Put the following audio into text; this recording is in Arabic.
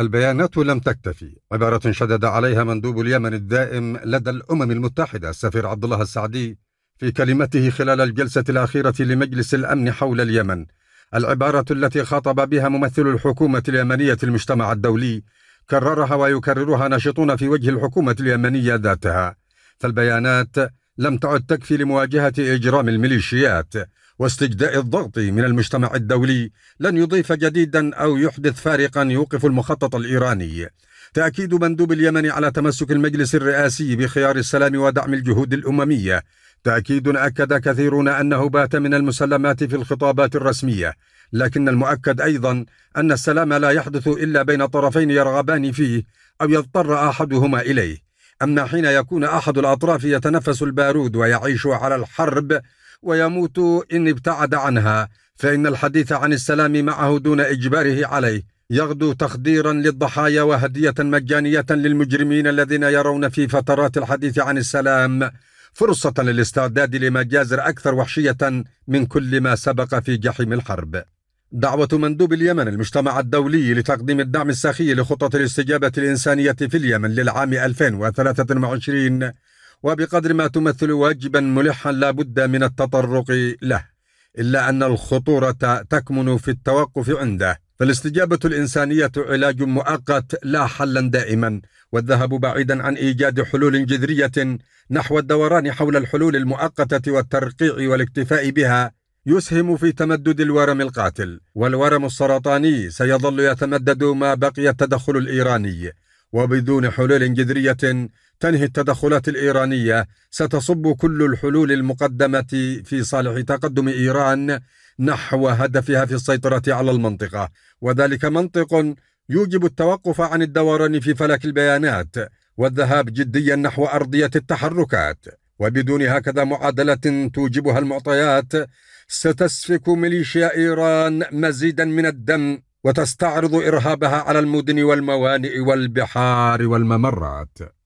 البيانات لم تكتفي عبارة شدد عليها مندوب اليمن الدائم لدى الأمم المتحدة السفير عبد الله السعدي في كلمته خلال الجلسة الأخيرة لمجلس الأمن حول اليمن العبارة التي خاطب بها ممثل الحكومة اليمنية المجتمع الدولي كررها ويكررها ناشطون في وجه الحكومة اليمنية ذاتها فالبيانات لم تعد تكفي لمواجهة إجرام الميليشيات واستجداء الضغط من المجتمع الدولي لن يضيف جديدا أو يحدث فارقا يوقف المخطط الإيراني تأكيد مندوب اليمن على تمسك المجلس الرئاسي بخيار السلام ودعم الجهود الأممية تأكيد أكد كثيرون أنه بات من المسلمات في الخطابات الرسمية لكن المؤكد أيضا أن السلام لا يحدث إلا بين طرفين يرغبان فيه أو يضطر أحدهما إليه أما حين يكون أحد الأطراف يتنفس البارود ويعيش على الحرب ويموت إن ابتعد عنها فإن الحديث عن السلام معه دون إجباره عليه يغدو تخديرا للضحايا وهدية مجانية للمجرمين الذين يرون في فترات الحديث عن السلام فرصة للاستعداد لمجازر أكثر وحشية من كل ما سبق في جحيم الحرب دعوة مندوب اليمن المجتمع الدولي لتقديم الدعم السخي لخطة الاستجابة الإنسانية في اليمن للعام 2023 وبقدر ما تمثل واجبا ملحا لا بد من التطرق له إلا أن الخطورة تكمن في التوقف عنده فالاستجابة الإنسانية علاج مؤقت لا حلا دائما والذهب بعيدا عن إيجاد حلول جذرية نحو الدوران حول الحلول المؤقتة والترقيع والاكتفاء بها يسهم في تمدد الورم القاتل والورم السرطاني سيظل يتمدد ما بقي التدخل الإيراني وبدون حلول جذرية تنهي التدخلات الإيرانية ستصب كل الحلول المقدمة في صالح تقدم إيران نحو هدفها في السيطرة على المنطقة وذلك منطق يوجب التوقف عن الدوران في فلك البيانات والذهاب جديا نحو أرضية التحركات وبدون هكذا معادلة توجبها المعطيات ستسفك ميليشيا إيران مزيدا من الدم وتستعرض إرهابها على المدن والموانئ والبحار والممرات